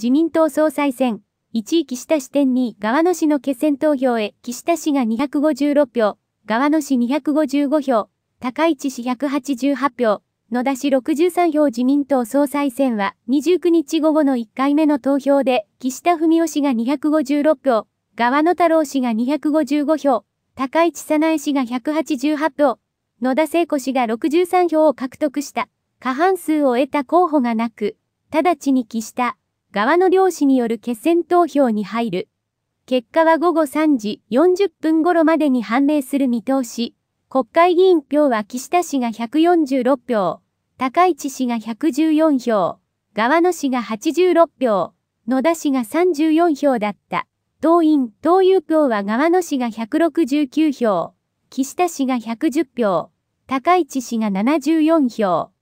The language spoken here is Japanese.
自民党総裁選、1位岸田支店に位側野市の決選投票へ、岸田氏が256票、側野市255票、高市氏188票、野田氏63票自民党総裁選は29日午後の1回目の投票で、岸田文雄氏が256票、側野太郎氏が255票、高市早苗氏が188票、野田聖子氏が63票を獲得した。過半数を得た候補がなく、直ちに岸田、側の漁師による決選投票に入る。結果は午後3時40分頃までに判明する見通し。国会議員票は岸田氏が146票、高市氏が114票、側野氏が86票、野田氏が34票だった。党員、党友票は側野氏が169票、岸田氏が110票、高市氏が74票。